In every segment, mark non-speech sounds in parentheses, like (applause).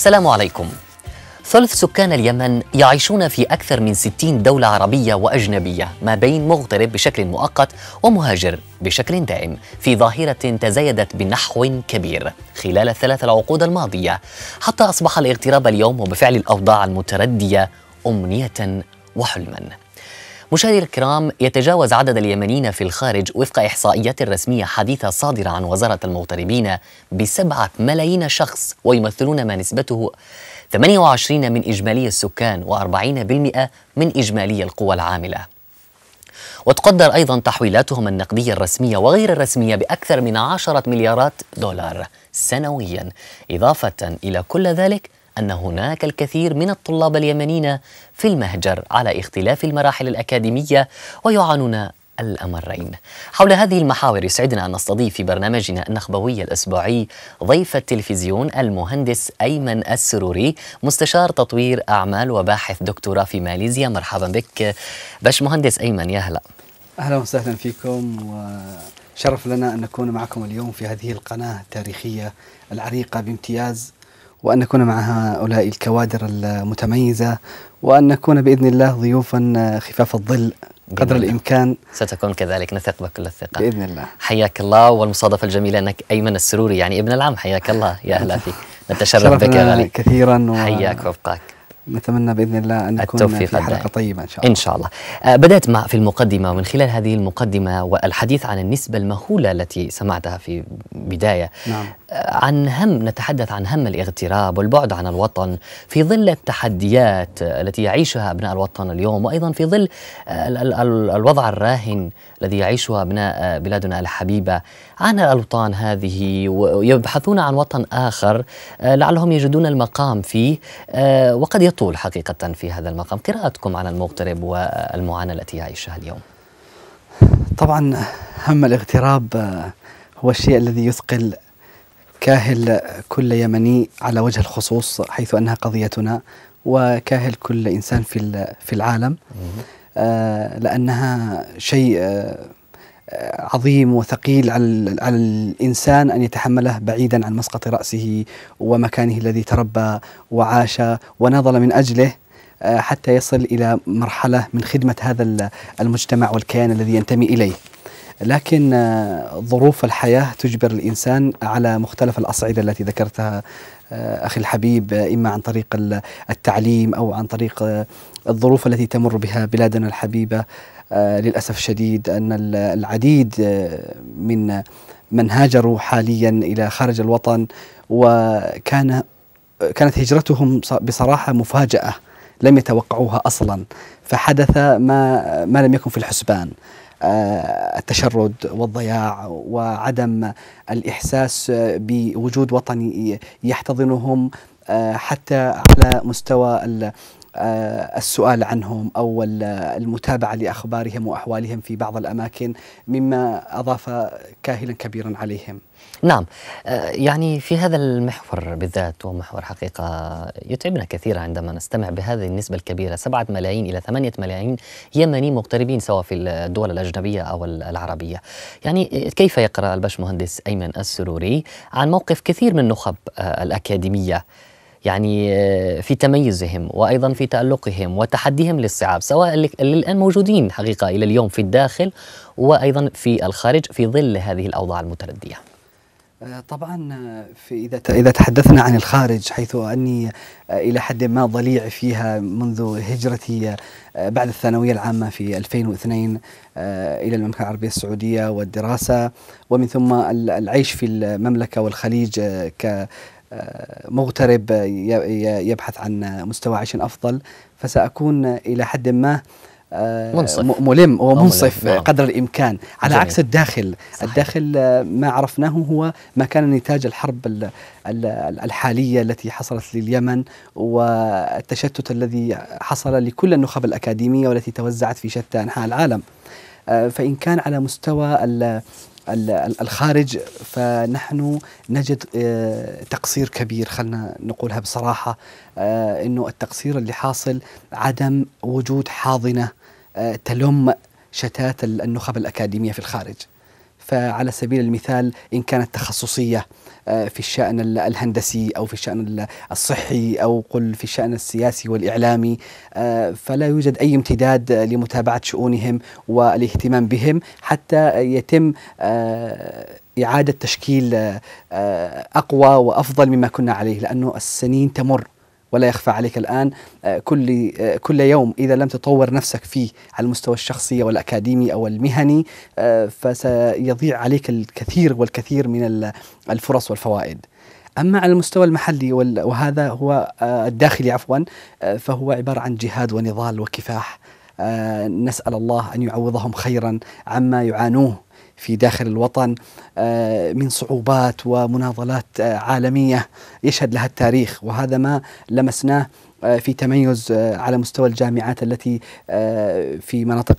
السلام عليكم ثلث سكان اليمن يعيشون في أكثر من 60 دولة عربية وأجنبية ما بين مغترب بشكل مؤقت ومهاجر بشكل دائم في ظاهرة تزايدت بنحو كبير خلال الثلاث العقود الماضية حتى أصبح الاغتراب اليوم وبفعل الأوضاع المتردية أمنية وحلما مشاهدي الكرام يتجاوز عدد اليمنيين في الخارج وفق إحصائيات رسمية حديثة صادرة عن وزارة المغتربين بسبعة ملايين شخص ويمثلون ما نسبته 28 من إجمالي السكان و40% من إجمالي القوى العاملة وتقدر أيضا تحويلاتهم النقدية الرسمية وغير الرسمية بأكثر من 10 مليارات دولار سنويا إضافة إلى كل ذلك أن هناك الكثير من الطلاب اليمنيين في المهجر على اختلاف المراحل الأكاديمية ويعانون الأمرين حول هذه المحاور يسعدنا أن نستضيف في برنامجنا النخبوي الأسبوعي ضيف التلفزيون المهندس أيمن السروري مستشار تطوير أعمال وباحث دكتوراه في ماليزيا مرحبا بك باش مهندس أيمن يا هلا أهلا وسهلا فيكم وشرف لنا أن نكون معكم اليوم في هذه القناة التاريخية العريقة بامتياز وأن نكون مع هؤلاء الكوادر المتميزة وأن نكون بإذن الله ضيوفا خفاف الظل قدر جميل. الإمكان ستكون كذلك نثق بك كل الثقة بإذن الله حياك الله والمصادفة الجميلة أنك أيمن السروري يعني ابن العم حياك الله يا أهلا فيك (laughs) نتشرف بك يا غالي كثيرا و... حياك وابقاك نتمنى باذن الله ان نكون التوفيق في حلقه طيبه ان شاء الله. ان شاء الله. آه، بدات مع في المقدمه ومن خلال هذه المقدمه والحديث عن النسبه المهوله التي سمعتها في بدايه نعم. آه، عن هم نتحدث عن هم الاغتراب والبعد عن الوطن في ظل التحديات التي يعيشها ابناء الوطن اليوم وايضا في ظل آه، الوضع الراهن الذي يعيشه أبناء بلادنا الحبيبة عن الأوطان هذه ويبحثون عن وطن آخر آه، لعلهم يجدون المقام فيه آه، وقد يطول حقيقة في هذا المقام قراءتكم عن المغترب والمعاناة التي يعيشها اليوم طبعا هم الاغتراب آه، هو الشيء الذي يثقل كاهل كل يمني على وجه الخصوص حيث انها قضيتنا وكاهل كل انسان في في العالم آه، لأنها شيء آه، آه، عظيم وثقيل على على الانسان ان يتحمله بعيدا عن مسقط راسه ومكانه الذي تربى وعاش ونضل من اجله حتى يصل الى مرحله من خدمه هذا المجتمع والكيان الذي ينتمي اليه. لكن ظروف الحياه تجبر الانسان على مختلف الاصعده التي ذكرتها آه، اخي الحبيب آه، اما عن طريق التعليم او عن طريق آه، الظروف التي تمر بها بلادنا الحبيبه للاسف الشديد ان العديد من من هاجروا حاليا الى خارج الوطن وكان كانت هجرتهم بصراحه مفاجاه لم يتوقعوها اصلا فحدث ما ما لم يكن في الحسبان آه، التشرد والضياع وعدم الاحساس بوجود وطني يحتضنهم آه، حتى على مستوى آه، السؤال عنهم او المتابعه لاخبارهم واحوالهم في بعض الاماكن مما اضاف كاهلا كبيرا عليهم نعم آه، يعني في هذا المحور بالذات ومحور حقيقة يتعبنا كثيرا عندما نستمع بهذه النسبة الكبيرة 7 ملايين إلى 8 ملايين يمني مغتربين سواء في الدول الأجنبية أو العربية يعني كيف يقرأ مهندس أيمن السروري عن موقف كثير من النخب آه، الأكاديمية يعني آه، في تميزهم وايضا في تالقهم وتحديهم للصعاب سواء اللي الان موجودين حقيقه الى اليوم في الداخل وايضا في الخارج في ظل هذه الاوضاع المترديه طبعا في اذا اذا تحدثنا عن الخارج حيث اني آه، الى حد ما ضليع فيها منذ هجرتي آه، بعد الثانويه العامه في 2002 آه، الى المملكه العربيه السعوديه والدراسه ومن ثم العيش في المملكه والخليج ك مغترب يبحث عن مستوى عيش افضل فساكون الى حد ما آه، منصف ملم آه، ومنصف نعم. قدر الامكان على جميل. عكس الداخل صحيح. الداخل ما عرفناه هو ما كان نتاج الحرب الحاليه التي حصلت لليمن والتشتت الذي حصل لكل النخب الاكاديميه والتي توزعت في شتى انحاء العالم فان كان على مستوى الخارج فنحن نجد تقصير كبير خلنا نقولها بصراحة أنه التقصير اللي حاصل عدم وجود حاضنة آه، تلم شتات النخب الأكاديمية في الخارج فعلى سبيل المثال إن كانت تخصصية آه، في الشأن الهندسي أو في الشأن الصحي أو قل في الشأن السياسي والإعلامي آه، فلا يوجد أي امتداد لمتابعة شؤونهم والاهتمام بهم حتى يتم إعادة تشكيل أقوى وأفضل مما كنا عليه لأنه السنين تمر ولا يخفى عليك الآن آه، كل آه، كل يوم إذا لم تطور نفسك فيه على المستوى الشخصي أو الأكاديمي أو المهني آه، فسيضيع عليك الكثير والكثير من الفرص والفوائد أما على المستوى المحلي وهذا هو الداخلي عفوا فهو عبارة عن جهاد ونضال وكفاح نسأل الله أن يعوضهم خيرا عما يعانوه في داخل الوطن آه، من صعوبات ومناضلات آه، عالميه يشهد لها التاريخ وهذا ما لمسناه آه، في تميز على مستوى الجامعات التي في مناطق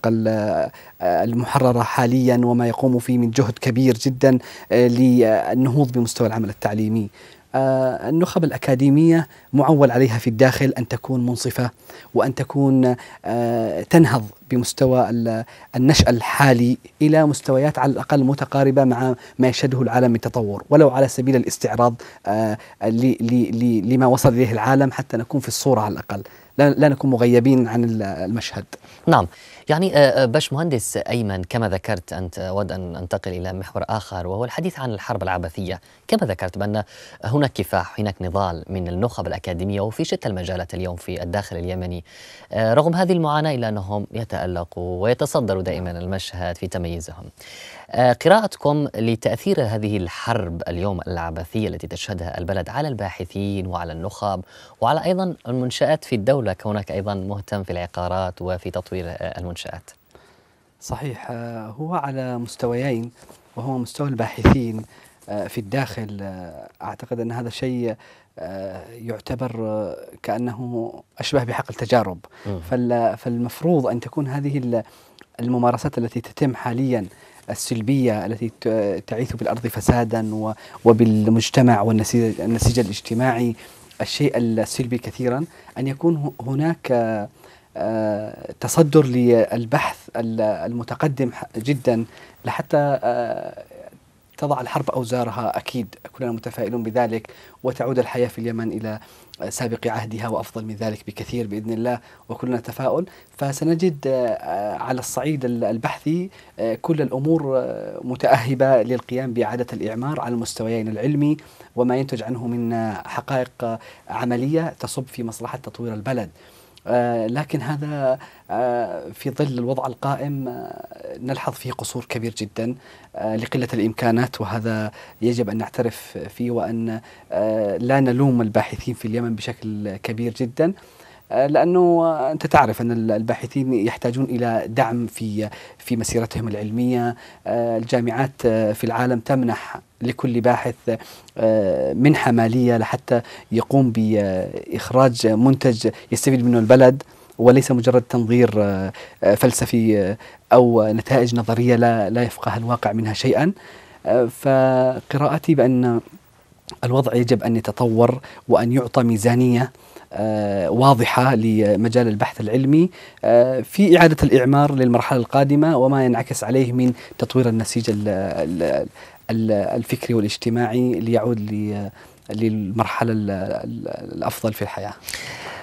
المحررة حاليا وما يقوم فيه من جهد كبير جدا للنهوض بمستوى العمل التعليمي آه، النخب الأكاديمية معول عليها في الداخل أن تكون منصفة وأن تكون آه، تنهض بمستوى النشأة الحالي إلى مستويات على الأقل متقاربة مع ما يشهده العالم من تطور ولو على سبيل الاستعراض آه، لما وصل إليه العالم حتى نكون في الصورة على الأقل لا نكون مغيبين عن المشهد نعم يعني آه، آه، باش مهندس أيمن كما ذكرت أنت أود أن أنتقل إلى محور آخر وهو الحديث عن الحرب العبثية كما ذكرت بأن هناك كفاح هناك نضال من النخب الأكاديمية وفي شتى المجالات اليوم في الداخل اليمني آه، رغم هذه المعاناة إلا أنهم يتألقوا ويتصدروا دائما المشهد في تميزهم قراءتكم لتأثير هذه الحرب اليوم العبثية التي تشهدها البلد على الباحثين وعلى النخب وعلى أيضا المنشآت في الدولة كونك أيضا مهتم في العقارات وفي تطوير المنشآت المنشآت صحيح آه، هو على مستويين وهو مستوى الباحثين آه، في الداخل آه، أعتقد أن هذا شيء يعتبر كأنه أشبه بحقل تجارب فالمفروض أن تكون هذه الممارسات التي تتم حاليا السلبية التي تعيث بالأرض فسادا وبالمجتمع والنسيج الاجتماعي الشيء السلبي كثيرا أن يكون هناك تصدر للبحث المتقدم جدا لحتى آه، تضع الحرب أوزارها أكيد كلنا متفائلون بذلك وتعود الحياة في اليمن إلى سابق عهدها وأفضل من ذلك بكثير بإذن الله وكلنا تفاؤل فسنجد آه، على الصعيد البحثي آه، كل الأمور متأهبة للقيام بإعادة الإعمار على المستويين العلمي وما ينتج عنه من حقائق عملية تصب في مصلحة تطوير البلد آه، لكن هذا آه، في ظل الوضع القائم آه، نلحظ فيه قصور كبير جدا لقلة الإمكانات وهذا يجب أن نعترف فيه وأن لا نلوم الباحثين في اليمن بشكل كبير جدا لانه انت تعرف ان الباحثين يحتاجون الى دعم في في مسيرتهم العلميه آه، الجامعات آه، في العالم تمنح لكل باحث آه، منحه ماليه لحتى يقوم باخراج منتج يستفيد منه البلد وليس مجرد تنظير فلسفي او نتائج نظريه لا لا يفقه الواقع منها شيئا فقراءتي بان الوضع يجب ان يتطور وان يعطى ميزانيه آه، واضحة لمجال البحث العلمي آه، في إعادة الإعمار للمرحلة القادمة وما ينعكس عليه من تطوير النسيج الفكري والاجتماعي ليعود للمرحلة الأفضل في الحياة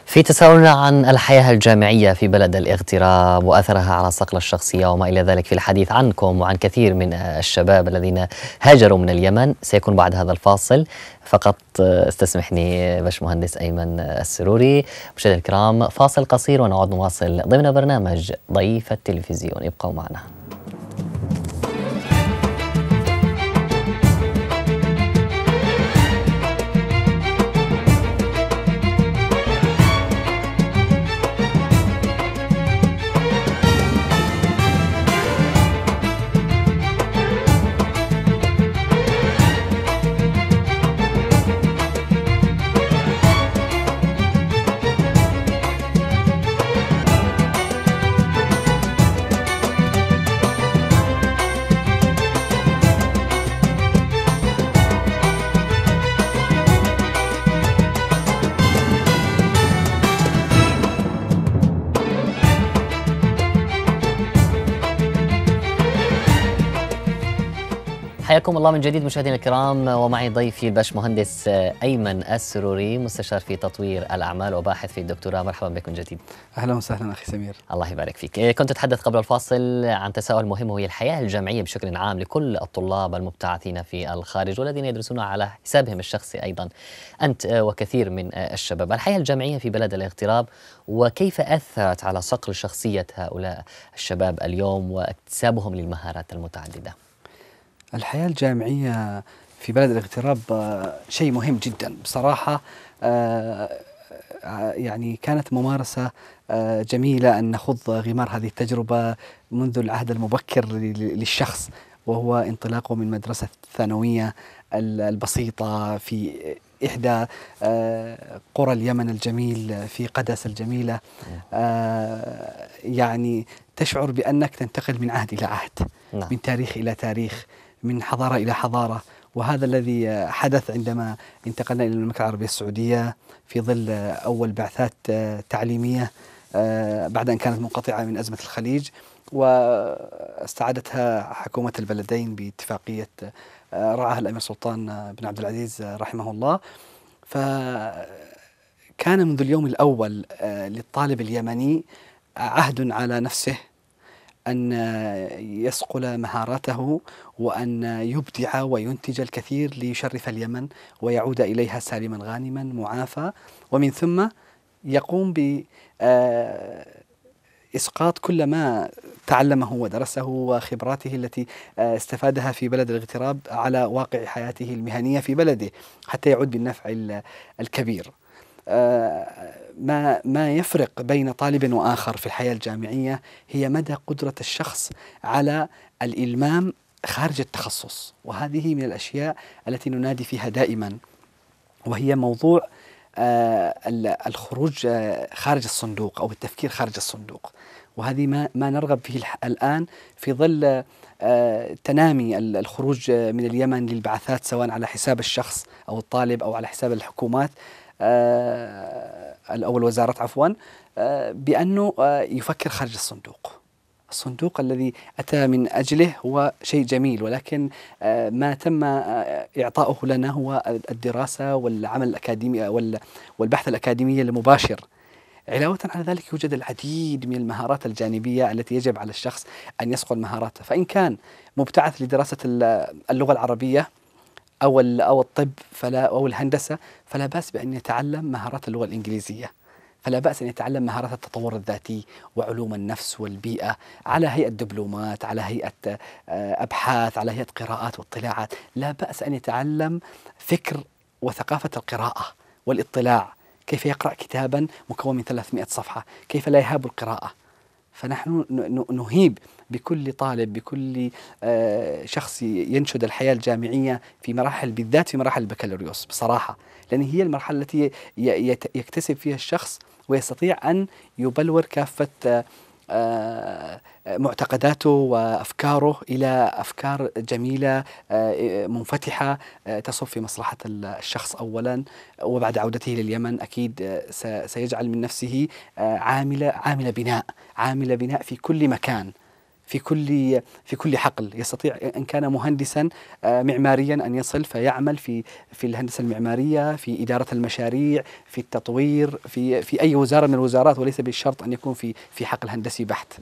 في تساؤلنا عن الحياة الجامعية في بلد الاغتراب وأثرها على صقل الشخصية وما إلى ذلك في الحديث عنكم وعن كثير من الشباب الذين هاجروا من اليمن سيكون بعد هذا الفاصل فقط آه، استسمحني آه، باشمهندس أيمن السروري مشاهدينا الكرام فاصل قصير ونعود نواصل ضمن برنامج ضيف التلفزيون ابقوا معنا حياكم الله من جديد مشاهدينا الكرام ومعي ضيفي الباشمهندس ايمن السروري مستشار في تطوير الاعمال وباحث في الدكتوراه مرحبا بك من جديد اهلا وسهلا اخي سمير الله يبارك فيك إيه، كنت اتحدث قبل الفاصل عن تساؤل مهم وهي الحياه الجامعيه بشكل عام لكل الطلاب المبتعثين في الخارج والذين يدرسون على حسابهم الشخصي ايضا انت وكثير من الشباب الحياه الجامعيه في بلد الاغتراب وكيف اثرت على صقل شخصيه هؤلاء الشباب اليوم واكتسابهم للمهارات المتعدده الحياة الجامعية في بلد الاغتراب آه، شيء مهم جدا بصراحة آه، آه، يعني كانت ممارسة جميلة أن نخوض غمار هذه التجربة منذ العهد المبكر للشخص وهو انطلاقه من مدرسة الثانوية البسيطة في إحدى قرى اليمن الجميل في قدس الجميلة يعني تشعر بأنك تنتقل من عهد إلى عهد نعم. من تاريخ إلى تاريخ من حضارة إلى حضارة وهذا الذي حدث عندما انتقلنا إلى المملكة العربية السعودية في ظل أول بعثات تعليمية آه، بعد أن كانت منقطعة من أزمة الخليج واستعادتها حكومة البلدين باتفاقية آه، رعاها الأمير سلطان بن عبد العزيز رحمه الله فكان منذ اليوم الأول آه، للطالب اليمني عهد على نفسه أن يسقل مهاراته وأن يبدع وينتج الكثير ليشرف اليمن ويعود إليها سالما غانما معافى ومن ثم يقوم بإسقاط آه، كل ما تعلمه ودرسه وخبراته التي آه، استفادها في بلد الاغتراب على واقع حياته المهنية في بلده حتى يعود بالنفع الكبير آه، ما ما يفرق بين طالب واخر في الحياه الجامعيه هي مدى قدره الشخص على الالمام خارج التخصص وهذه من الاشياء التي ننادي فيها دائما وهي موضوع آه، الخروج آه، خارج الصندوق او التفكير خارج الصندوق وهذه ما ما نرغب فيه الان في ظل آه، تنامي الخروج من اليمن للبعثات سواء على حساب الشخص او الطالب او على حساب الحكومات او الوزاره عفوا آه، بانه آه، يفكر خارج الصندوق. الصندوق الذي اتى من اجله هو شيء جميل ولكن آه، ما تم اعطاؤه لنا هو الدراسه والعمل الاكاديمي والبحث الاكاديمي المباشر. علاوة على ذلك يوجد العديد من المهارات الجانبية التي يجب على الشخص أن يصقل مهاراته فإن كان مبتعث لدراسة اللغة العربية او او الطب فلا او الهندسه فلا باس بان يتعلم مهارات اللغه الانجليزيه فلا بأس أن يتعلم مهارات التطور الذاتي وعلوم النفس والبيئة على هيئة دبلومات على هيئة آه، أبحاث على هيئة قراءات واطلاعات لا بأس أن يتعلم فكر وثقافة القراءة والاطلاع كيف يقرأ كتابا مكون من 300 صفحة كيف لا يهاب القراءة فنحن نهيب بكل طالب بكل آه، شخص ينشد الحياة الجامعية في مراحل بالذات في مراحل البكالوريوس بصراحة لأن هي المرحلة التي يكتسب فيها الشخص ويستطيع أن يبلور كافة آه، آه، معتقداته وافكاره الى افكار جميله منفتحه تصب في مصلحه الشخص اولا وبعد عودته لليمن اكيد سيجعل من نفسه عامله عامله بناء عامله بناء في كل مكان في كل في كل حقل يستطيع ان كان مهندسا آه، معماريا ان يصل فيعمل في في الهندسه المعماريه في اداره المشاريع في التطوير في في اي وزاره من الوزارات وليس بالشرط ان يكون في في حقل هندسي بحت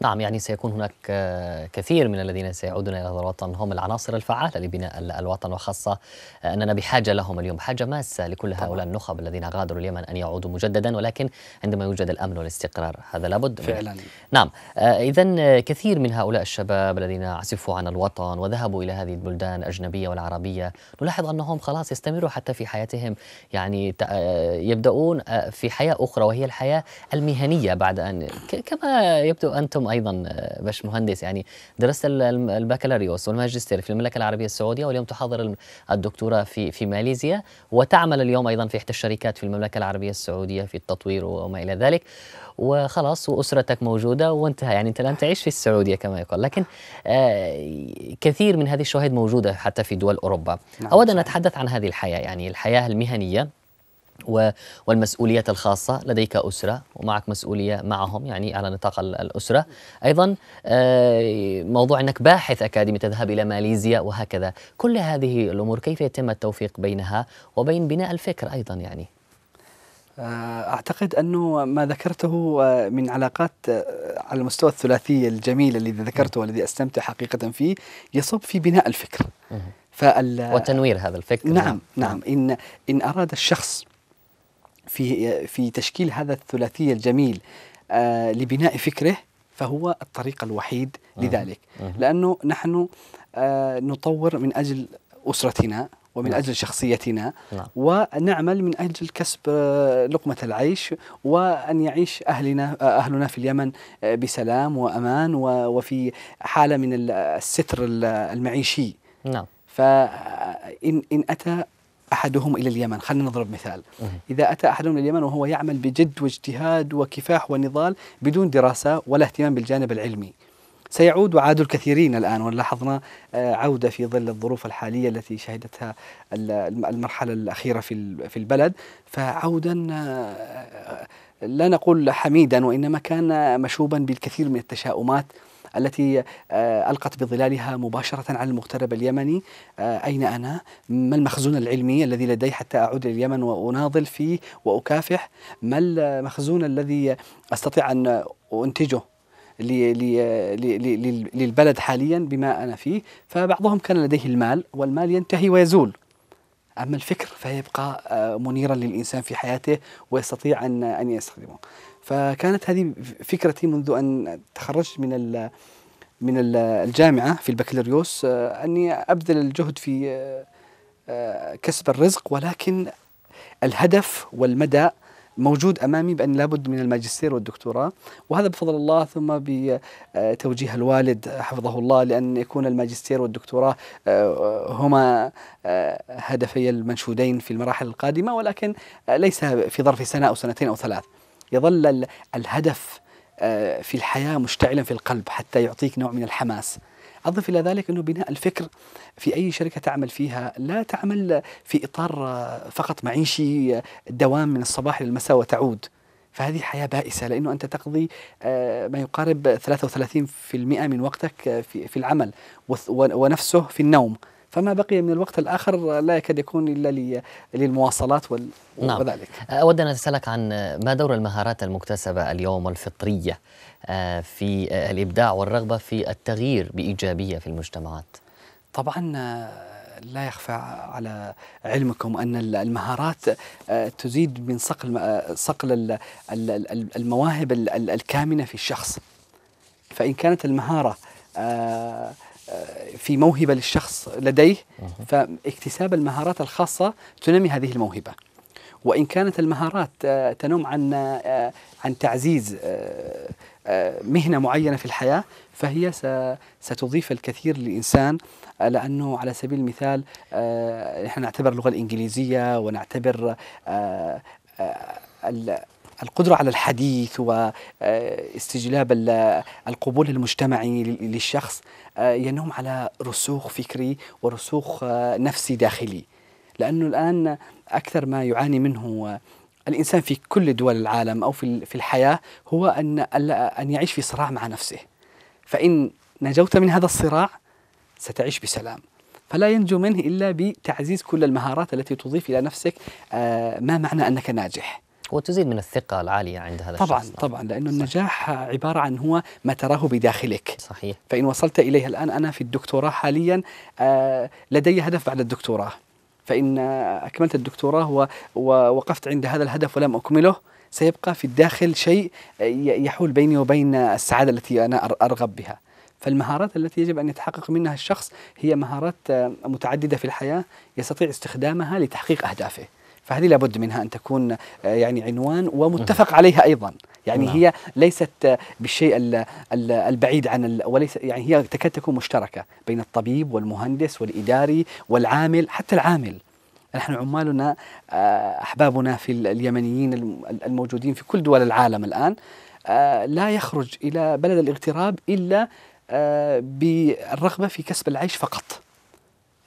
نعم يعني سيكون هناك آه، كثير من الذين سيعودون إلى هذا الوطن هم العناصر الفعالة لبناء الوطن وخاصة آه، أننا بحاجة لهم اليوم حاجة ماسة لكل طبعا. هؤلاء النخب الذين غادروا اليمن أن يعودوا مجددا ولكن عندما يوجد الأمن والاستقرار هذا لابد فعلا نعم آه، إذا كثير من هؤلاء الشباب الذين عسفوا عن الوطن وذهبوا إلى هذه البلدان الأجنبية والعربية نلاحظ أنهم خلاص يستمروا حتى في حياتهم يعني يبدأون في حياة أخرى وهي الحياة المهنية بعد أن كما يبدو أنتم ايضا آه، باش مهندس يعني درست البكالوريوس والماجستير في المملكه العربيه السعوديه واليوم تحضر الدكتوراه في في ماليزيا وتعمل اليوم ايضا في احدى الشركات في المملكه العربيه السعوديه في التطوير وما الى ذلك وخلاص واسرتك موجوده وانتهى يعني انت الان تعيش في السعوديه كما يقال لكن آه، كثير من هذه الشواهد موجوده حتى في دول اوروبا نعم اود ان اتحدث عن هذه الحياه يعني الحياه المهنيه والمسؤوليات الخاصة لديك أسرة ومعك مسؤولية معهم يعني على نطاق الأسرة أيضا آه، موضوع أنك باحث أكاديمي تذهب إلى ماليزيا وهكذا كل هذه الأمور كيف يتم التوفيق بينها وبين بناء الفكر أيضا يعني آه، اعتقد انه ما ذكرته آه، من علاقات على المستوى الثلاثي الجميل الذي ذكرته والذي استمتع حقيقه فيه يصب في بناء الفكر فال... وتنوير هذا الفكر نعم نعم, نعم. ان ان اراد الشخص في في تشكيل هذا الثلاثي الجميل آه، لبناء فكره فهو الطريق الوحيد لذلك لانه نحن آه، نطور من اجل اسرتنا ومن نعم. اجل شخصيتنا نعم. ونعمل من اجل كسب آه، لقمه العيش وان يعيش اهلنا اهلنا في اليمن بسلام وامان وفي حاله من الستر المعيشي نعم فان ان اتى احدهم الى اليمن، خلينا نضرب مثال. اذا اتى احدهم الى اليمن وهو يعمل بجد واجتهاد وكفاح ونضال بدون دراسه ولا اهتمام بالجانب العلمي. سيعود وعاد الكثيرين الان ولاحظنا آه، عوده في ظل الظروف الحاليه التي شهدتها المرحله الاخيره في في البلد فعودا آه، آه، لا نقول حميدا وانما كان مشوبا بالكثير من التشاؤمات التي آه، ألقت بظلالها مباشرة على المغترب اليمني آه، أين أنا ما المخزون العلمي الذي لدي حتى أعود لليمن وأناضل فيه وأكافح ما المخزون الذي أستطيع أن أنتجه للبلد حاليا بما أنا فيه فبعضهم كان لديه المال والمال ينتهي ويزول أما الفكر فيبقى آه، منيرا للإنسان في حياته ويستطيع أن يستخدمه فكانت هذه فكرتي منذ أن تخرجت من من الجامعة في البكالوريوس آه، أني أبذل الجهد في آه، آه، كسب الرزق ولكن الهدف والمدى موجود امامي بان لابد من الماجستير والدكتوراه وهذا بفضل الله ثم بتوجيه الوالد حفظه الله لان يكون الماجستير والدكتوراه هما هدفي المنشودين في المراحل القادمه ولكن ليس في ظرف سنه او سنتين او ثلاث يظل الهدف آه، في الحياة مشتعلا في القلب حتى يعطيك نوع من الحماس أضف إلى ذلك أنه بناء الفكر في أي شركة تعمل فيها لا تعمل في إطار آه، فقط معيشي آه، دوام من الصباح للمساء وتعود فهذه حياة بائسة لأنه أنت تقضي ما يقارب 33% من وقتك في العمل ونفسه في النوم فما بقي من الوقت الآخر لا يكاد يكون إلا للمواصلات وال... نعم. وذلك أود أه، أن أسألك عن ما دور المهارات المكتسبة اليوم الفطرية أه، في أه، الإبداع والرغبة في التغيير بإيجابية في المجتمعات طبعا لا يخفى على علمكم ان المهارات تزيد من صقل صقل المواهب الكامنه في الشخص فان كانت المهاره في موهبه للشخص لديه فاكتساب المهارات الخاصه تنمي هذه الموهبه وان كانت المهارات آه، تنم عن آه، عن تعزيز آه، مهنه معينه في الحياه فهي ستضيف الكثير للانسان لانه على سبيل المثال نحن نعتبر اللغه الانجليزيه ونعتبر القدرة على الحديث واستجلاب القبول المجتمعي للشخص آه، ينوم على رسوخ فكري ورسوخ آه، نفسي داخلي لأنه الآن أكثر ما يعاني منه آه، الإنسان في كل دول العالم أو في الحياة هو أن أن يعيش في صراع مع نفسه فإن نجوت من هذا الصراع ستعيش بسلام فلا ينجو منه إلا بتعزيز كل المهارات التي تضيف إلى نفسك ما معنى أنك ناجح وتزيد من الثقة العالية عند هذا طبعا الشخص طبعا لأنه النجاح عبارة عن هو ما تراه بداخلك صحيح فإن وصلت إليه الآن أنا في الدكتوراه حاليا آه لدي هدف بعد الدكتوراه فإن آه، أكملت الدكتوراه ووقفت عند هذا الهدف ولم أكمله سيبقى في الداخل شيء آه، يحول بيني وبين السعادة التي أنا أرغب بها فالمهارات التي يجب أن يتحقق منها الشخص هي مهارات آه، متعددة في الحياة يستطيع استخدامها لتحقيق أهدافه فهذه لابد منها ان تكون آه، يعني عنوان ومتفق عليها ايضا يعني نعم. هي ليست آه، بالشيء البعيد عن وليس يعني هي تكاد تكون مشتركه بين الطبيب والمهندس والاداري والعامل حتى العامل نحن عمالنا آه، احبابنا في اليمنيين الموجودين في كل دول العالم الان لا يخرج الى بلد الاغتراب الا بالرغبه في كسب العيش فقط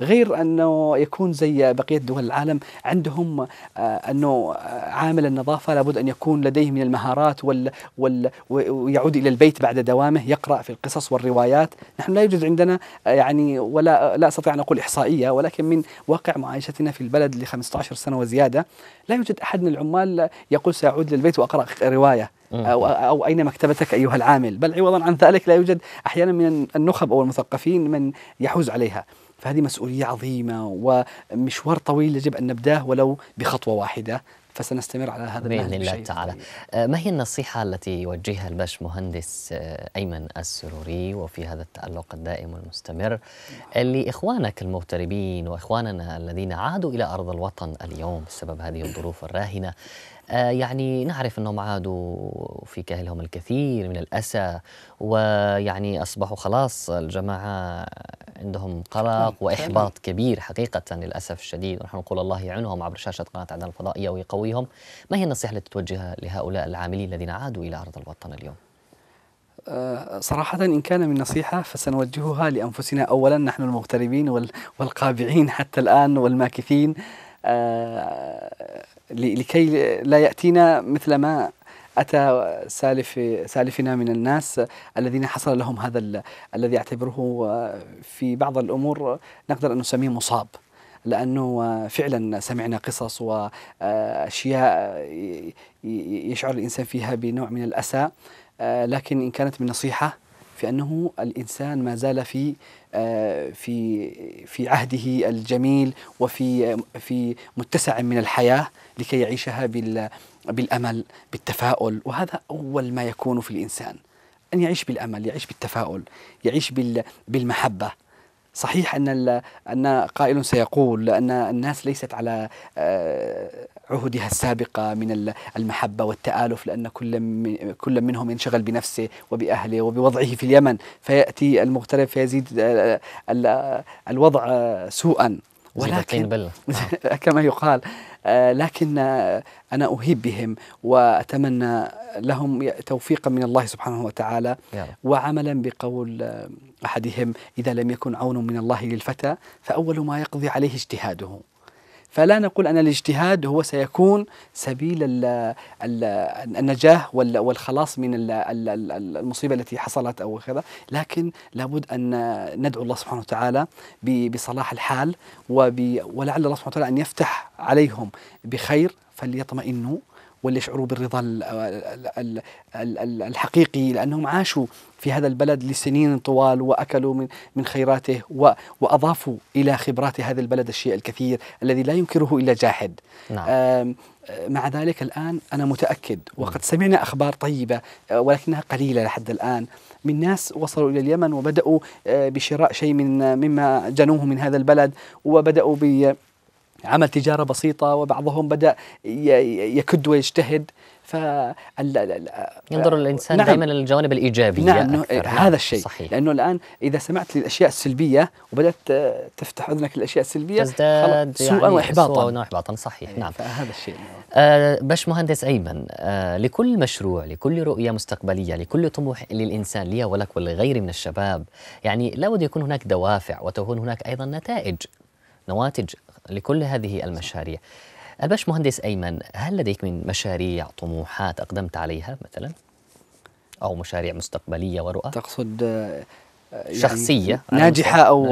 غير أنه يكون زي بقية دول العالم عندهم آه، أنه آه، عامل النظافة لابد أن يكون لديه من المهارات وال وال ويعود إلى البيت بعد دوامه يقرأ في القصص والروايات نحن لا يوجد عندنا آه، يعني ولا لا أستطيع أن أقول إحصائية ولكن من واقع معايشتنا في البلد ل 15 سنة وزيادة لا يوجد أحد من العمال يقول سأعود للبيت وأقرأ رواية أو, أو أين مكتبتك أيها العامل بل عوضا عن ذلك لا يوجد أحيانا من النخب أو المثقفين من يحوز عليها فهذه مسؤولية عظيمة ومشوار طويل يجب أن نبداه ولو بخطوة واحدة فسنستمر على هذا بإذن الله تعالى آه، ما هي النصيحة التي يوجهها الباش مهندس آه، أيمن السروري وفي هذا التألق الدائم والمستمر لإخوانك المغتربين وإخواننا الذين عادوا إلى أرض الوطن اليوم بسبب هذه الظروف الراهنة آه، يعني نعرف أنهم عادوا في كاهلهم الكثير من الأسى ويعني أصبحوا خلاص الجماعة عندهم قلق وإحباط كبير حقيقة للأسف الشديد ونحن نقول الله يعينهم عبر شاشة قناة عدن الفضائية ويقويهم ما هي النصيحة التي توجهها لهؤلاء العاملين الذين عادوا إلى أرض الوطن اليوم؟ آه، صراحة إن كان من نصيحة فسنوجهها لأنفسنا أولا نحن المغتربين والقابعين حتى الآن والماكثين آه، لكي لا يأتينا مثل ما أتى سالف سالفنا من الناس الذين حصل لهم هذا الذي أعتبره في بعض الأمور نقدر أن نسميه مصاب لانه فعلا سمعنا قصص واشياء يشعر الانسان فيها بنوع من الاسى لكن ان كانت من نصيحه فانه الانسان ما زال في آه، في في عهده الجميل وفي في متسع من الحياه لكي يعيشها بالامل بالتفاؤل وهذا اول ما يكون في الانسان ان يعيش بالامل يعيش بالتفاؤل يعيش بالمحبه صحيح ان ان قائل سيقول ان الناس ليست على آه، عهدها السابقه من المحبه والتالف لان كل كل منهم ينشغل بنفسه وباهله وبوضعه في اليمن فياتي المغترب فيزيد آه، الوضع سوءا ولكن (laughs) كما يقال آه، لكن آه، أنا أهيب بهم وأتمنى لهم توفيقا من الله سبحانه وتعالى وعملا بقول آه، أحدهم إذا لم يكن عون من الله للفتى فأول ما يقضي عليه اجتهاده فلا نقول أن الاجتهاد هو سيكون سبيل النجاة والخلاص من المصيبة التي حصلت أو كذا لكن لابد أن ندعو الله سبحانه وتعالى بصلاح الحال ولعل الله سبحانه وتعالى أن يفتح عليهم بخير فليطمئنوا واللي يشعروا بالرضا الحقيقي لأنهم عاشوا في هذا البلد لسنين طوال وأكلوا من من خيراته وأضافوا إلى خبرات هذا البلد الشيء الكثير الذي لا ينكره إلا جاحد نعم. مع ذلك الآن أنا متأكد وقد سمعنا أخبار طيبة آه، ولكنها قليلة لحد الآن من ناس وصلوا إلى اليمن وبدأوا آه، بشراء شيء من مما جنوه من هذا البلد وبدأوا ب عمل تجارة بسيطة وبعضهم بدأ يكد ويجتهد ف ينظر آه، الانسان نعم دائما للجوانب الايجابيه نعم أكثر. نعم، هذا الشيء صحيح. لانه الان اذا سمعت للاشياء السلبيه وبدات تفتح اذنك للاشياء السلبيه تزداد سوءا يعني واحباطا واحباطا صحيح نعم فهذا الشيء آه باش مهندس ايمن آه لكل مشروع لكل رؤيه مستقبليه لكل طموح للانسان لي ولك ولغيري من الشباب يعني لابد يكون هناك دوافع وتكون هناك ايضا نتائج نواتج لكل هذه المشاريع الباش مهندس أيمن هل لديك من مشاريع طموحات أقدمت عليها مثلا أو مشاريع مستقبلية ورؤى تقصد آه، يعني شخصية ناجحة أو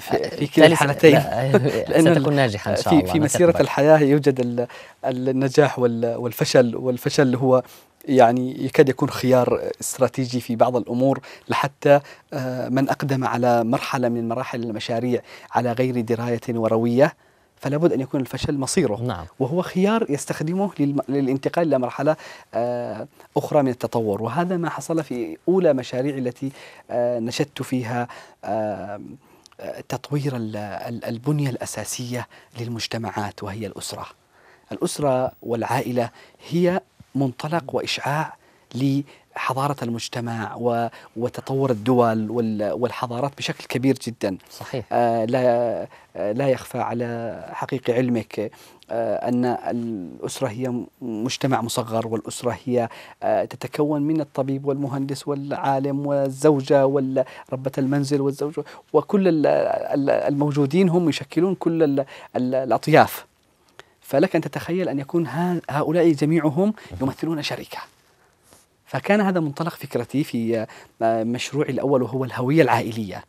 في, آه، في كلا الحالتين آه، (laughs) لأن ستكون ناجحة إن شاء في الله في مسيرة تقبل. الحياة يوجد النجاح والفشل والفشل هو يعني يكاد يكون خيار استراتيجي في بعض الامور لحتى من اقدم على مرحله من مراحل المشاريع على غير درايه ورويه فلا بد ان يكون الفشل مصيره نعم. وهو خيار يستخدمه للانتقال الى مرحله آه، اخرى من التطور وهذا ما حصل في اولى مشاريعي التي آه، نشدت فيها آه، تطوير البنيه الاساسيه للمجتمعات وهي الاسره الاسره والعائله هي منطلق واشعاع حضارة المجتمع وتطور الدول والحضارات بشكل كبير جدا صحيح آه، لا آه، لا يخفى على حقيقة علمك آه، أن الأسرة هي مجتمع مصغر والأسرة هي تتكون من الطبيب والمهندس والعالم والزوجة وربة المنزل والزوج وكل الموجودين هم يشكلون كل الأطياف فلك أن تتخيل أن يكون هؤلاء جميعهم يمثلون شركة فكان هذا منطلق فكرتي في آه، مشروعي الاول وهو الهويه العائليه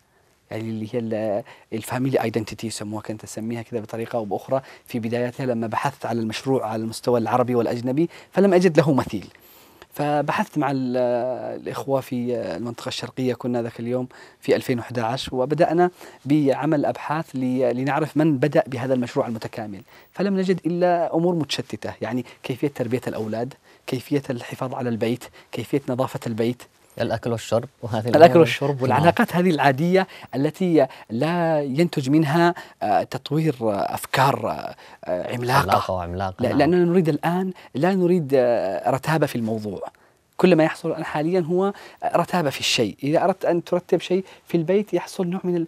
يعني اللي هي آه، الفاميلي ايدنتيتي يسموها كنت اسميها كذا بطريقه او باخرى في بدايتها لما بحثت على المشروع على المستوى العربي والاجنبي فلم اجد له مثيل فبحثت مع آه، الإخوة في المنطقة الشرقية كنا ذاك اليوم في 2011 وبدأنا بعمل أبحاث لنعرف من بدأ بهذا المشروع المتكامل فلم نجد إلا أمور متشتتة يعني كيفية تربية الأولاد كيفية الحفاظ على البيت كيفية نظافة البيت الأكل والشرب وهذه الأكل والشرب والعلاقات نعم. هذه العادية التي لا ينتج منها آه، تطوير آه، أفكار آه، عملاقة عملاقة نعم. لأننا نريد الآن لا نريد رتابة في الموضوع كل ما يحصل الآن حاليا هو رتابة في الشيء إذا أردت أن ترتب شيء في البيت يحصل نوع من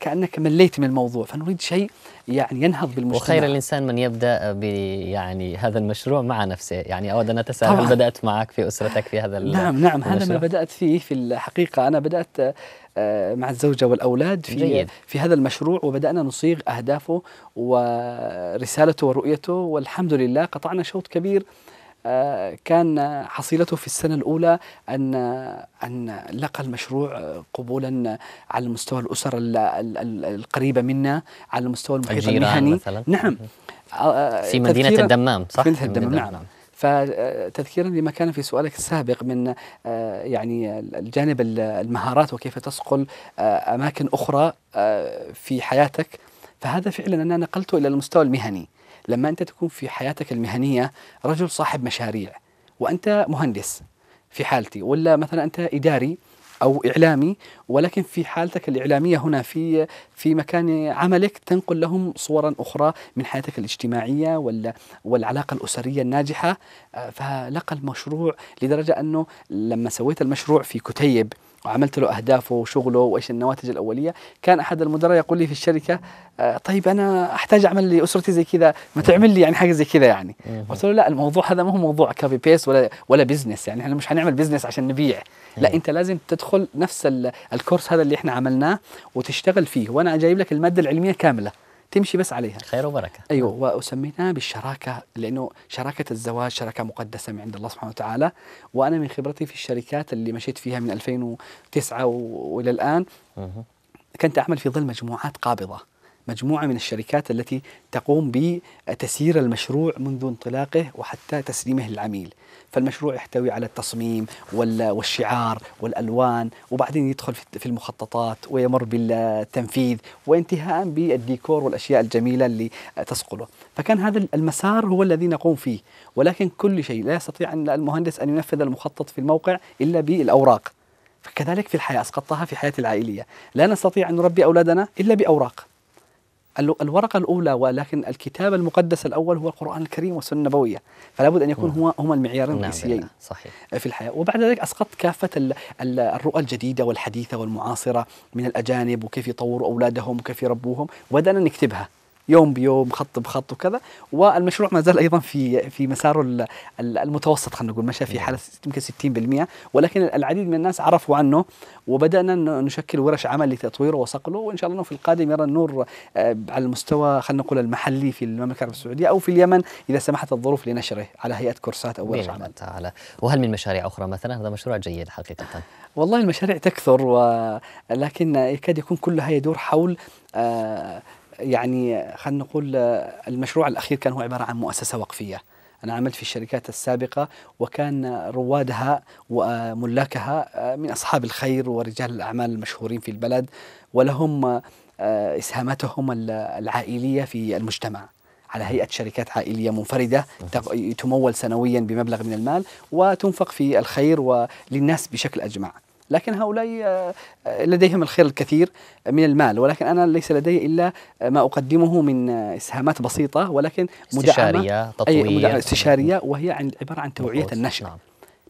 كأنك مليت من الموضوع فنريد شيء يعني ينهض بالمجتمع وخير الإنسان من يبدأ ب يعني هذا المشروع مع نفسه يعني أود أن أتساءل هل بدأت معك في أسرتك في هذا نعم نعم المشروع. هذا ما بدأت فيه في الحقيقة أنا بدأت آه، مع الزوجة والأولاد في جيد. في هذا المشروع وبدأنا نصيغ أهدافه ورسالته ورؤيته والحمد لله قطعنا شوط كبير كان حصيلته في السنة الأولى أن أن لقى المشروع قبولا على المستوى الأسر القريبة منا على المستوى المحيط المهني مثلاً. نعم في آه، آه، مدينة الدمام صح؟ في مدينة الدمام نعم, نعم. فتذكيرا آه، لما كان في سؤالك السابق من يعني الجانب المهارات وكيف تسقل اماكن اخرى في حياتك فهذا فعلا انا نقلته الى المستوى المهني لما أنت تكون في حياتك المهنية رجل صاحب مشاريع وأنت مهندس في حالتي ولا مثلا أنت إداري او اعلامي ولكن في حالتك الاعلاميه هنا في في مكان عملك تنقل لهم صورا اخرى من حياتك الاجتماعيه ولا والعلاقه الاسريه الناجحه آه، فلقى المشروع لدرجه انه لما سويت المشروع في كتيب وعملت له أهدافه وشغله وإيش النواتج الأولية كان أحد المدراء يقول لي في الشركة آه، طيب أنا أحتاج أعمل لأسرتي زي كذا ما تعمل لي يعني حاجة زي كذا يعني قلت له لا الموضوع هذا ما هو موضوع كافي بيس ولا ولا بزنس يعني احنا مش حنعمل بزنس عشان نبيع لا انت لازم تدخل نفس الكورس هذا اللي احنا عملناه وتشتغل فيه وانا جايب لك الماده العلميه كامله تمشي بس عليها خير وبركه ايوه وسميناها بالشراكه لانه شراكه الزواج شراكه مقدسه من عند الله سبحانه وتعالى وانا من خبرتي في الشركات اللي مشيت فيها من 2009 والى الان كنت اعمل في ظل مجموعات قابضه مجموعة من الشركات التي تقوم بتسيير المشروع منذ انطلاقه وحتى تسليمه للعميل فالمشروع يحتوي على التصميم والشعار والألوان وبعدين يدخل في المخططات ويمر بالتنفيذ وانتهاء بالديكور والأشياء الجميلة اللي تسقله فكان هذا المسار هو الذي نقوم فيه ولكن كل شيء لا يستطيع المهندس أن ينفذ المخطط في الموقع إلا بالأوراق فكذلك في الحياة أسقطتها في حياتي العائلية لا نستطيع أن نربي أولادنا إلا بأوراق الورقة الأولى ولكن الكتاب المقدس الأول هو القرآن الكريم والسنة النبوية فلا بد أن يكون نعم. هو هما المعيارين الرئيسيين نعم صحيح في الحياة وبعد ذلك أسقطت كافة الرؤى الجديدة والحديثة والمعاصرة من الأجانب وكيف يطوروا أولادهم وكيف يربوهم وبدأنا نكتبها يوم بيوم خط بخط وكذا والمشروع ما زال ايضا في في مساره المتوسط خلينا نقول مشى في إيه. حاله يمكن 60% ولكن العديد من الناس عرفوا عنه وبدانا نشكل ورش عمل لتطويره وصقله وان شاء الله في القادم يرى النور آه، على المستوى خلينا نقول المحلي في المملكه العربيه السعوديه او في اليمن اذا سمحت الظروف لنشره على هيئه كورسات او ورش عمل. تعالى وهل من مشاريع اخرى مثلا هذا مشروع جيد حقيقه. والله المشاريع تكثر ولكن يكاد يكون كلها يدور حول آه، يعني خلينا نقول آه، المشروع الأخير كان هو عبارة عن مؤسسة وقفية أنا عملت في الشركات السابقة وكان روادها وملاكها آه، من أصحاب الخير ورجال الأعمال المشهورين في البلد ولهم آه، إسهاماتهم العائلية في المجتمع على هيئة شركات عائلية منفردة تمول سنويا بمبلغ من المال وتنفق في الخير وللناس بشكل أجمع لكن هؤلاء آه، آه، لديهم الخير الكثير من المال ولكن أنا ليس لدي إلا ما أقدمه من آه، إسهامات بسيطة ولكن استشارية تطوير نعم. استشارية وهي عبارة عن توعية النشر نعم.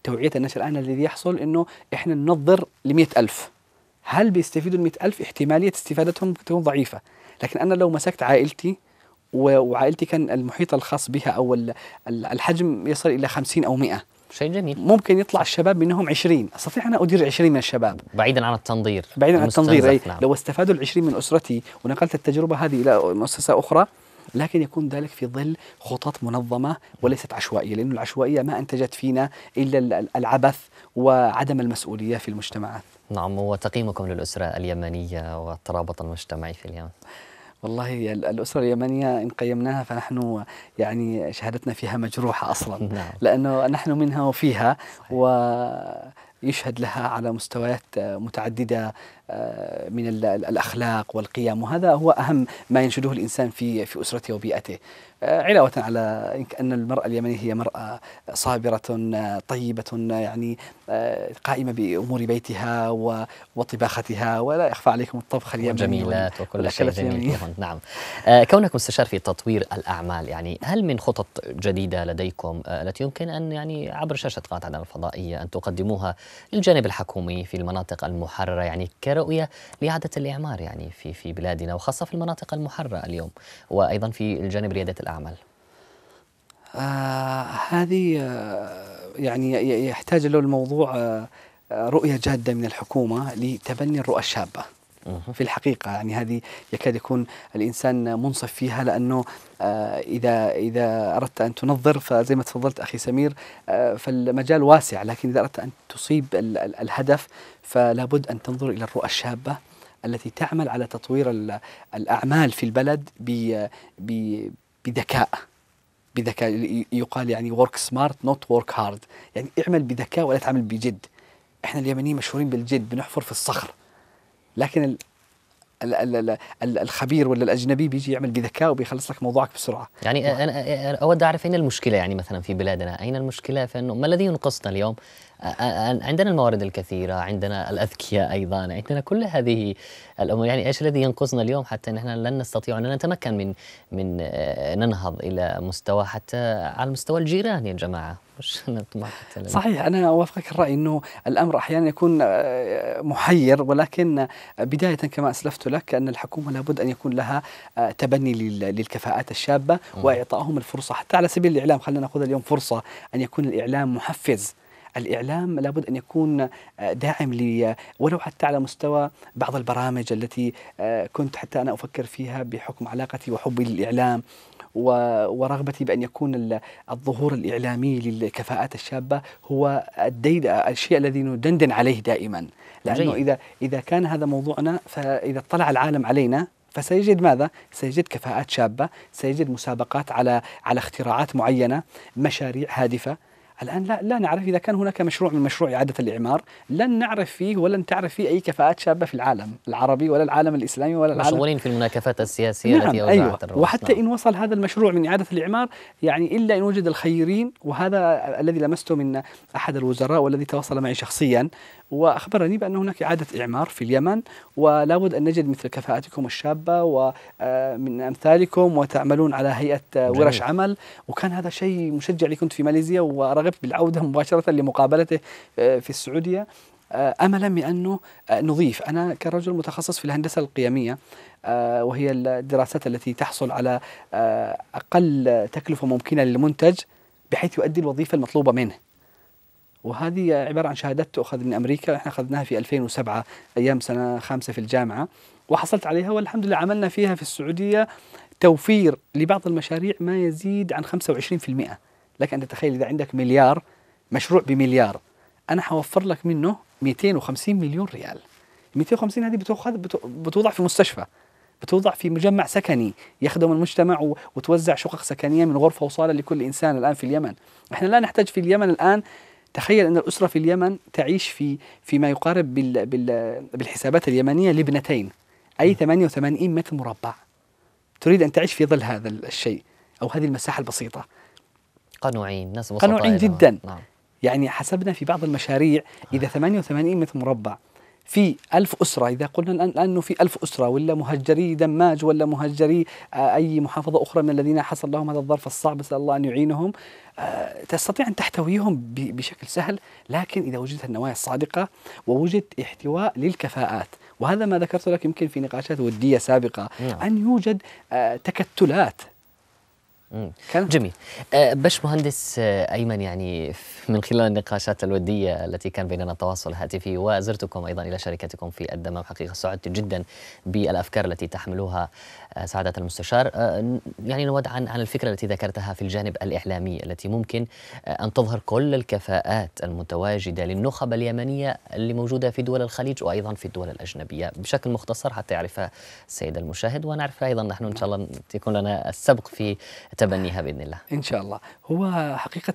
توعية النشر الآن الذي يحصل أنه إحنا ننظر ل ألف هل بيستفيدوا ال ألف احتمالية استفادتهم تكون ضعيفة لكن أنا لو مسكت عائلتي وعائلتي كان المحيط الخاص بها أو الحجم يصل إلى خمسين أو مئة شيء جميل ممكن يطلع الشباب منهم 20 استطيع انا ادير 20 من الشباب بعيدا عن التنظير بعيدا عن التنظير أي نعم. لو استفادوا ال 20 من اسرتي ونقلت التجربه هذه الى مؤسسه اخرى لكن يكون ذلك في ظل خطط منظمة وليست عشوائية لأن العشوائية ما أنتجت فينا إلا العبث وعدم المسؤولية في المجتمعات نعم وتقييمكم للأسرة اليمنية والترابط المجتمعي في اليمن والله الأسرة اليمنية إن قيمناها فنحن يعني شهادتنا فيها مجروحة أصلا (laughs) نعم. لأنه نحن منها وفيها و يشهد لها على مستويات متعددة آه، من الأخلاق والقيم وهذا هو أهم ما ينشده الإنسان في في أسرته وبيئته آه، علاوة على أن المرأة اليمنية هي مرأة صابرة آه، طيبة يعني قائمة بأمور بيتها وطباختها ولا يخفى عليكم الطبخ اليمني جميلات وكل شيء جميل (laughs) نعم كونك مستشار في تطوير الأعمال يعني هل من خطط جديدة لديكم التي يمكن أن يعني عبر شاشة قناة عدن الفضائية أن تقدموها للجانب الحكومي في المناطق المحررة يعني كر رؤية لإعادة الإعمار يعني في في بلادنا وخاصة في المناطق المحررة اليوم وأيضا في الجانب ريادة الأعمال آه هذه آه يعني يحتاج له الموضوع آه رؤية جادة من الحكومة لتبني الرؤى الشابة في الحقيقة يعني هذه يكاد يكون الإنسان منصف فيها لأنه آه، إذا إذا أردت أن تنظر فزي ما تفضلت أخي سمير آه، فالمجال واسع لكن إذا أردت أن تصيب الهدف فلا بد أن تنظر إلى الرؤى الشابة التي تعمل على تطوير الأعمال في البلد بذكاء بذكاء يقال يعني ورك سمارت نوت ورك هارد يعني اعمل بذكاء ولا تعمل بجد احنا اليمنيين مشهورين بالجد بنحفر في الصخر لكن ال ال ال ال الخبير ولا الاجنبي بيجي يعمل بذكاء وبيخلص لك موضوعك بسرعه يعني انا اود اعرف اين المشكله يعني مثلا في بلادنا اين المشكله في انه ما الذي ينقصنا اليوم عندنا الموارد الكثيرة عندنا الأذكياء أيضا عندنا كل هذه الأمور يعني إيش الذي ينقصنا اليوم حتى نحن لن نستطيع أن نتمكن من من ننهض إلى مستوى حتى على مستوى الجيران يا جماعة صحيح أنا أوافقك الرأي أنه الأمر أحيانا يكون محير ولكن بداية كما أسلفت لك أن الحكومة لابد أن يكون لها تبني للكفاءات الشابة وإعطائهم الفرصة حتى على سبيل الإعلام خلينا نأخذ اليوم فرصة أن يكون الإعلام محفز الإعلام لابد أن يكون آه، داعم لي آه، ولو حتى على مستوى بعض البرامج التي آه، كنت حتى أنا أفكر فيها بحكم علاقتي وحبي للإعلام ورغبتي بأن يكون الظهور الإعلامي للكفاءات الشابة هو الديد الشيء الذي ندندن عليه دائما لأنه إذا إذا كان هذا موضوعنا فإذا اطلع العالم علينا فسيجد ماذا؟ سيجد كفاءات شابة، سيجد مسابقات على على اختراعات معينة، مشاريع هادفة، الآن لا, لا نعرف إذا كان هناك مشروع من مشروع إعادة الإعمار لن نعرف فيه ولن تعرف فيه أي كفاءات شابة في العالم العربي ولا العالم الإسلامي ولا العالم مشغولين في المناكفات السياسية نعم التي أيوة وحتى نعم. إن وصل هذا المشروع من إعادة الإعمار يعني إلا إن وجد الخيرين وهذا الذي لمسته من أحد الوزراء والذي تواصل معي شخصيا وأخبرني بأن هناك إعادة إعمار في اليمن ولا بد أن نجد مثل كفاءتكم الشابة ومن آه، أمثالكم وتعملون على هيئة آه، ورش عمل وكان هذا شيء مشجع لي كنت في ماليزيا ورغبت بالعودة (laughs) مباشرة لمقابلته آه، في السعودية املا بانه نضيف انا كرجل متخصص في الهندسه القيميه وهي الدراسات التي تحصل على اقل تكلفه ممكنه للمنتج بحيث يؤدي الوظيفه المطلوبه منه وهذه عبارة عن شهادات تؤخذ من أمريكا احنا أخذناها في 2007 أيام سنة خامسة في الجامعة وحصلت عليها والحمد لله عملنا فيها في السعودية توفير لبعض المشاريع ما يزيد عن 25% لك أن تتخيل إذا عندك مليار مشروع بمليار أنا حوفر لك منه 250 مليون ريال 250 هذه بتأخذ بتوضع في مستشفى بتوضع في مجمع سكني يخدم المجتمع وتوزع شقق سكنيه من غرفه وصاله لكل انسان الان في اليمن، احنا لا نحتاج في اليمن الان تخيل أن الأسرة في اليمن تعيش في فيما يقارب بال بال بالحسابات اليمنية لابنتين أي 88 متر مربع تريد أن تعيش في ظل هذا الشيء أو هذه المساحة البسيطة قنوعين ناس قنوعين جدا نعم. يعني حسبنا في بعض المشاريع إذا 88 آه. متر مربع في ألف أسرة إذا قلنا الآن أنه في ألف أسرة ولا مهجري دماج ولا مهجري آه، أي محافظة أخرى من الذين حصل لهم هذا الظرف الصعب سأل الله أن يعينهم آه، تستطيع أن تحتويهم بشكل سهل لكن إذا وجدت النوايا الصادقة ووجدت احتواء للكفاءات وهذا ما ذكرت لك يمكن في نقاشات ودية سابقة نعم. أن يوجد آه، تكتلات كان جميل آه، باش مهندس آه، ايمن يعني من خلال النقاشات الوديه التي كان بيننا تواصل هاتفي وزرتكم ايضا الى شركتكم في الدمام حقيقه سعدت جدا بالافكار التي تحملها آه، سعاده المستشار يعني نود عن عن الفكره التي ذكرتها في الجانب الاعلامي التي ممكن ان تظهر كل الكفاءات المتواجده للنخب اليمنيه اللي موجوده في دول الخليج وايضا في الدول الاجنبيه بشكل مختصر حتى يعرفها السيد المشاهد ونعرف ايضا نحن ان شاء الله يكون لنا السبق في تبنيها باذن الله ان شاء الله هو حقيقه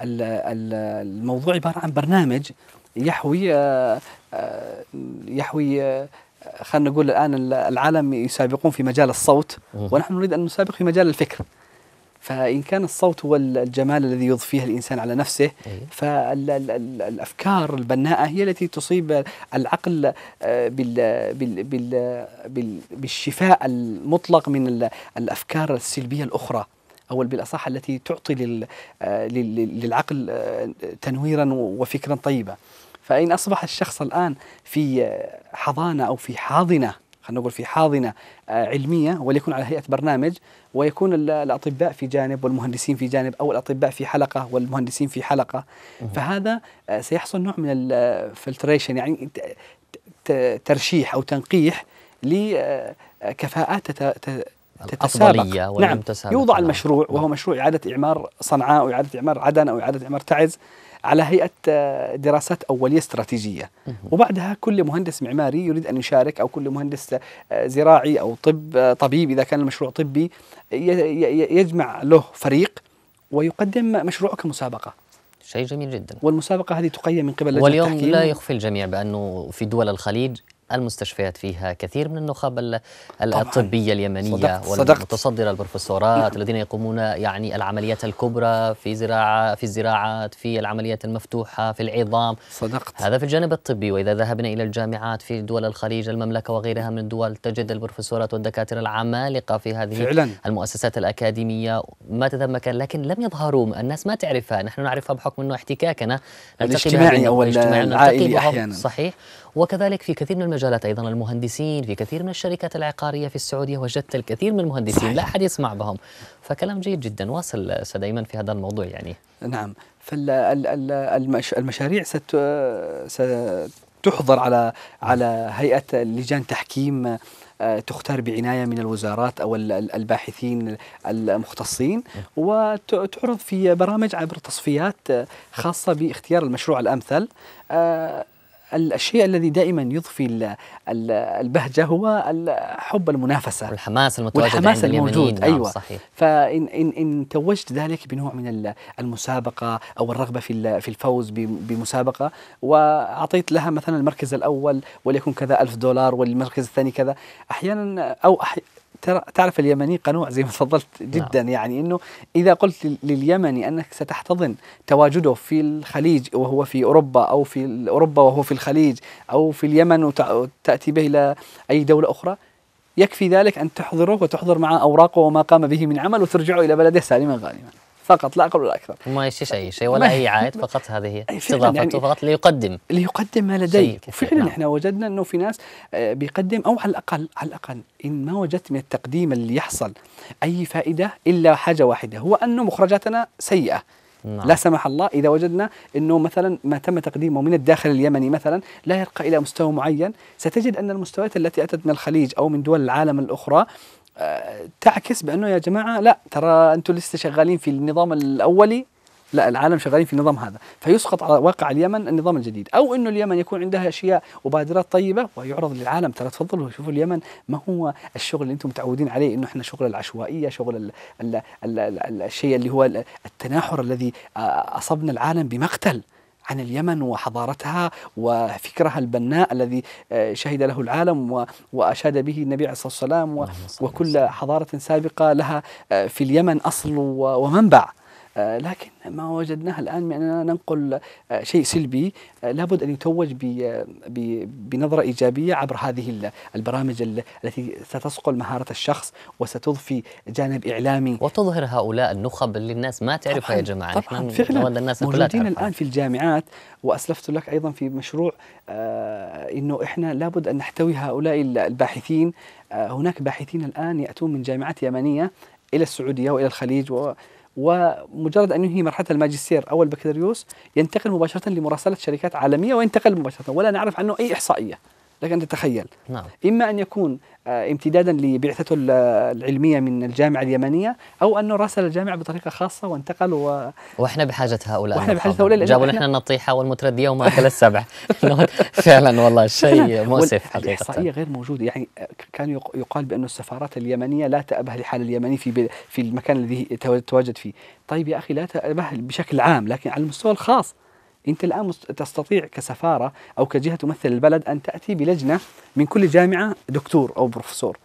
الموضوع عباره عن برنامج يحوي آه، آه، يحوي آه، خلينا نقول الان العالم يسابقون في مجال الصوت ونحن نريد ان نسابق في مجال الفكر فإن كان الصوت هو الجمال الذي يضفيه الإنسان على نفسه إيه. فالأفكار البناءة هي التي تصيب العقل آه، بالشفاء المطلق من الأفكار السلبية الأخرى أو بالأصح التي تعطي آه، للعقل آه، تنويرا وفكرا طيبا فإن أصبح الشخص الآن في حضانة أو في حاضنة خلينا نقول في حاضنه آه، علميه وليكون على هيئه برنامج ويكون الاطباء في جانب والمهندسين في جانب او الاطباء في حلقه والمهندسين في حلقه فهذا آه، سيحصل نوع من الفلتريشن يعني ترشيح او تنقيح لكفاءات آه، الأفضلية نعم يوضع نعم. المشروع نعم. وهو مشروع إعادة إعمار صنعاء أو إعادة إعمار عدن أو إعادة إعمار تعز على هيئة آه، دراسات أولية استراتيجية وبعدها كل مهندس معماري يريد أن يشارك أو كل مهندس آه، زراعي أو طب آه، طبيب إذا كان المشروع طبي يجمع له فريق ويقدم مشروعه كمسابقة شيء جميل جدا والمسابقة هذه تقيم من قبل لجنة واليوم التحكيم. لا يخفي الجميع بأنه في دول الخليج المستشفيات فيها كثير من النخب الطبية اليمنية صدقت والمتصدرة البروفيسورات الذين يقومون يعني العمليات الكبرى في زراعة في الزراعات في العمليات المفتوحة في العظام صدقت هذا في الجانب الطبي وإذا ذهبنا إلى الجامعات في دول الخليج المملكة وغيرها من الدول تجد البروفيسورات والدكاترة العمالقة في هذه فعلا. المؤسسات الأكاديمية ما تذمكن لكن لم يظهروا الناس ما تعرفها نحن نعرفها بحكم أنه احتكاكنا الاجتماعي أو العائلي أحيانا صحيح وكذلك في كثير من المجالات أيضا المهندسين في كثير من الشركات العقارية في السعودية وجدت الكثير من المهندسين صحيح. لا أحد يسمع بهم فكلام جيد جدا واصل أستاذ أيمن في هذا الموضوع يعني نعم فالمشاريع ست ستحضر على على هيئة لجان تحكيم آه، تختار بعناية من الوزارات أو الباحثين المختصين وتعرض في برامج عبر تصفيات آه، خاصة باختيار المشروع الأمثل آه، الشيء الذي دائما يضفي البهجه هو حب المنافسه والحماس المتواجد والحماس عند الموجود نعم، ايوه صحيح. فان ان ان توجت ذلك بنوع من المسابقه او الرغبه في في الفوز بمسابقه واعطيت لها مثلا المركز الاول وليكن كذا ألف دولار والمركز الثاني كذا احيانا او أحي ترى تعرف اليمني قنوع زي ما تفضلت نعم. جدا نعم. يعني انه اذا قلت لليمني انك ستحتضن تواجده في الخليج وهو في اوروبا او في اوروبا وهو في الخليج او في اليمن وتاتي به الى اي دوله اخرى يكفي ذلك ان تحضره وتحضر معه اوراقه وما قام به من عمل وترجعه الى بلده سالما غانما. فقط لا اقل ولا اكثر ما يشيش اي شيء ولا اي عائد (laughs) فقط هذه هي استضافته يعني فقط ليقدم ليقدم ما لديه وفعلا نعم. احنا وجدنا انه في ناس آه، بيقدم او على الاقل على الاقل ان ما وجدت من التقديم اللي يحصل اي فائده الا حاجه واحده هو انه مخرجاتنا سيئه نعم. لا سمح الله إذا وجدنا أنه مثلا ما تم تقديمه من الداخل اليمني مثلا لا يرقى إلى مستوى معين ستجد أن المستويات التي أتت من الخليج أو من دول العالم الأخرى تعكس بانه يا جماعه لا ترى انتم لسه شغالين في النظام الاولي لا العالم شغالين في النظام هذا فيسقط على واقع اليمن النظام الجديد او انه اليمن يكون عندها اشياء وبادرات طيبه ويعرض للعالم ترى تفضلوا شوفوا اليمن ما هو الشغل اللي انتم متعودين عليه انه احنا شغل العشوائيه شغل الـ الـ الـ الـ الشيء اللي هو التناحر الذي آه، اصبنا العالم بمقتل عن اليمن وحضارتها وفكرها البناء الذي آه، شهد له العالم وأشاد به النبي عليه الصلاة والسلام وكل حضارة سابقة لها آه، في اليمن أصل ومنبع آه، لكن ما وجدناه الآن من يعني أننا ننقل آه، شيء سلبي آه، لابد أن يتوج بنظرة إيجابية عبر هذه البرامج التي ستصقل مهارة الشخص وستضفي جانب إعلامي وتظهر هؤلاء النخب اللي الناس ما تعرفها يا جماعة طبعا فعلا الناس موجودين الآن في الجامعات وأسلفت لك أيضا في مشروع أنه إحنا لابد أن نحتوي هؤلاء الباحثين هناك باحثين الآن يأتون من جامعات يمنية إلى السعودية وإلى الخليج و ومجرد ان ينهي مرحله الماجستير او البكالوريوس ينتقل مباشره لمراسله شركات عالميه وينتقل مباشره ولا نعرف عنه اي احصائيه لك أن تتخيل نعم. إما أن يكون آه، امتدادا لبعثته العلمية من الجامعة اليمنية أو أنه راسل الجامعة بطريقة خاصة وانتقل و... وإحنا بحاجة هؤلاء واحنا بحاجة هؤلاء جابوا نحن النطيحة والمتردية وما اكل السبع (laughs) فعلا والله شيء مؤسف حقيقة الإحصائية غير موجودة يعني آه، كان يقال بأن السفارات اليمنية لا تأبه لحال اليمني في في المكان الذي تواجد فيه طيب يا أخي لا تأبه بشكل عام لكن على المستوى الخاص أنت الآن تستطيع كسفارة أو كجهة تمثل البلد أن تأتي بلجنة من كل جامعة دكتور أو بروفيسور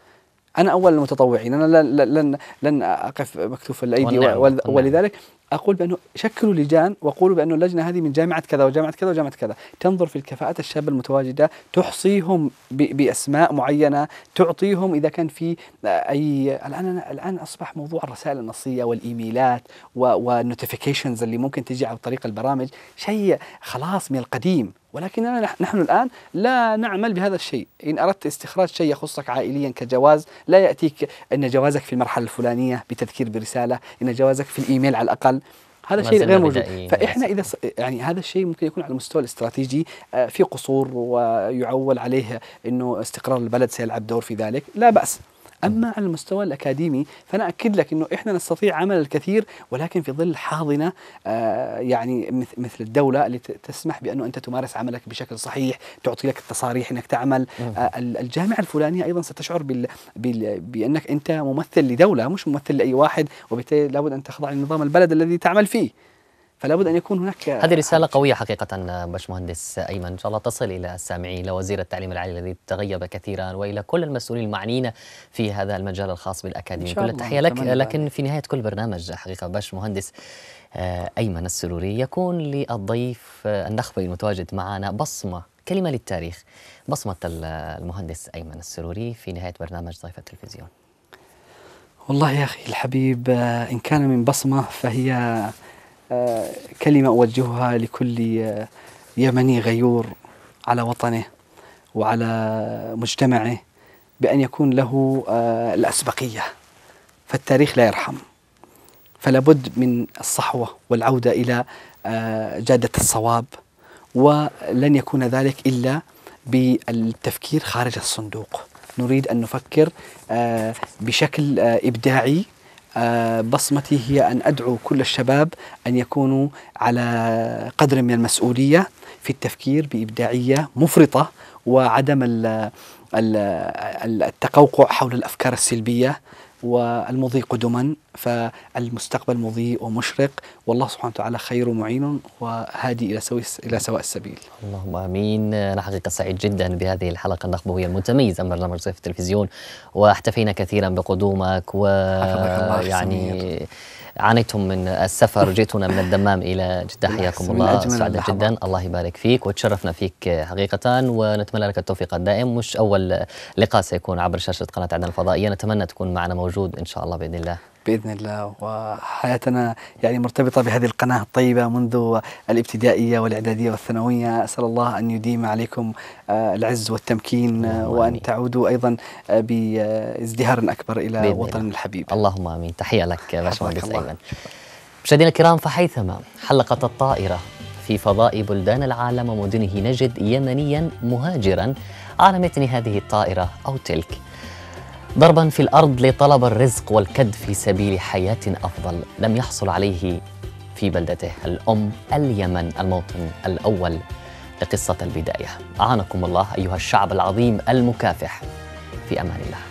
انا اول المتطوعين انا لن لن لن اقف مكتوف الايدي ولذلك اقول بانه شكلوا لجان وقولوا بانه اللجنه هذه من جامعه كذا وجامعه كذا وجامعه كذا تنظر في الكفاءات الشابه المتواجده تحصيهم باسماء معينه تعطيهم اذا كان في اي الان الان اصبح موضوع الرسائل النصيه والايميلات والنوتيفيكيشنز اللي ممكن تجي عن طريق البرامج شيء خلاص من القديم ولكننا نحن الآن لا نعمل بهذا الشيء إن أردت استخراج شيء يخصك عائليا كجواز لا يأتيك أن جوازك في المرحلة الفلانية بتذكير برسالة إن جوازك في الإيميل على الأقل هذا شيء غير موجود فاحنا اذا يعني هذا الشيء ممكن يكون على المستوى الاستراتيجي آه، في قصور ويعول عليه انه استقرار البلد سيلعب دور في ذلك لا باس أما على المستوى الأكاديمي فأنا أكد لك أنه إحنا نستطيع عمل الكثير ولكن في ظل حاضنة آه، يعني مثل الدولة اللي تسمح بأنه أنت تمارس عملك بشكل صحيح تعطي لك التصاريح أنك تعمل آه، نعم. الجامعة الفلانية أيضا ستشعر بال بال بأنك أنت ممثل لدولة مش ممثل لأي واحد وبالتالي لابد أن تخضع لنظام البلد الذي تعمل فيه فلا بد ان يكون هناك هذه رساله حاجة. قويه حقيقه باشمهندس ايمن ان شاء الله تصل الى السامعين الى وزير التعليم العالي الذي تغيب كثيرا والى كل المسؤولين المعنيين في هذا المجال الخاص بالاكاديمي كل التحيه لك لكن في نهايه كل برنامج حقيقه باشمهندس آه، ايمن السروري يكون للضيف آه، النخبه المتواجد معنا بصمه كلمه للتاريخ بصمه المهندس ايمن السروري في نهايه برنامج ضيف التلفزيون والله يا اخي الحبيب آه، ان كان من بصمه فهي آه، كلمة أوجهها لكل آه، يمني غيور على وطنه وعلى مجتمعه بأن يكون له آه، الأسبقية فالتاريخ لا يرحم فلابد من الصحوة والعودة إلى جادة الصواب ولن يكون ذلك إلا بالتفكير خارج الصندوق نريد أن نفكر بشكل إبداعي آه، بصمتي هي أن أدعو كل الشباب أن يكونوا على قدر من المسؤولية في التفكير بإبداعية مفرطة وعدم التقوقع حول الأفكار السلبية والمضي قدما فالمستقبل مضيء ومشرق والله سبحانه وتعالى خير معين وهادي الى سوي الى سواء السبيل. اللهم امين، انا حقيقه سعيد جدا بهذه الحلقه النخبويه المتميزه من برنامج صيف التلفزيون واحتفينا كثيرا بقدومك و يعني عانيتم من السفر جيتونا من الدمام إلى جدة نعم، حياكم الله سعدة جدا الله يبارك فيك وتشرفنا فيك حقيقة ونتمنى لك التوفيق الدائم مش أول لقاء سيكون عبر شاشة قناة عدن الفضائية نتمنى تكون معنا موجود إن شاء الله بإذن الله باذن الله وحياتنا يعني مرتبطه بهذه القناه الطيبه منذ الابتدائيه والاعداديه والثانويه اسال الله ان يديم عليكم آه، العز والتمكين آه، وان تعودوا ايضا آه، بازدهار اكبر الى وطننا الحبيب اللهم امين تحيه لك باشمهندس ايمن مشاهدينا الكرام فحيثما حلقت الطائره في فضاء بلدان العالم ومدنه نجد يمنيا مهاجرا على متن هذه الطائره او تلك ضربا في الارض لطلب الرزق والكد في سبيل حياه افضل لم يحصل عليه في بلدته الام اليمن الموطن الاول لقصه البدايه اعانكم الله ايها الشعب العظيم المكافح في امان الله